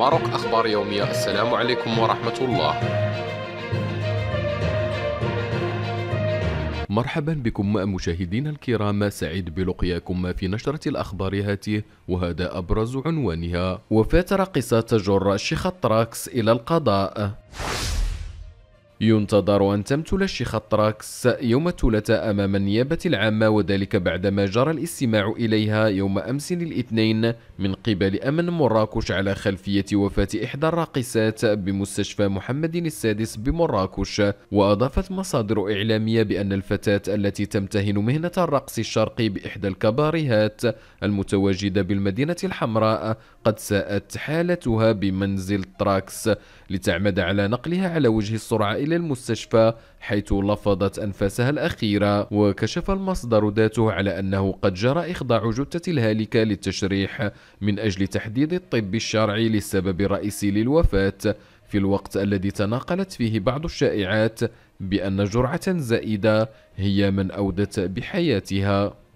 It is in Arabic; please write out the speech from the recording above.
ماروك أخبار يومية السلام عليكم ورحمة الله مرحبا بكم مشاهدينا الكرام سعيد بلقياكم في نشرة الأخبار هاته وهذا أبرز عنوانها وفاة راقصة تجر شيخ التراكس إلى القضاء ينتظر أن تمثل الشيخة طراكس يوم الثلاثاء أمام النيابة العامة وذلك بعدما جرى الاستماع إليها يوم أمس الاثنين من قبل أمن مراكش على خلفية وفاة إحدى الراقصات بمستشفى محمد السادس بمراكش وأضافت مصادر إعلامية بأن الفتاة التي تمتهن مهنة الرقص الشرقي بإحدى الكباريهات المتواجدة بالمدينة الحمراء قد ساءت حالتها بمنزل تراكس لتعمد على نقلها على وجه السرعة إلى المستشفى حيث لفظت أنفاسها الأخيرة وكشف المصدر ذاته على أنه قد جرى إخضاع جثة الهالكة للتشريح من أجل تحديد الطب الشرعي للسبب الرئيسي للوفاة في الوقت الذي تناقلت فيه بعض الشائعات بأن جرعة زائدة هي من أودت بحياتها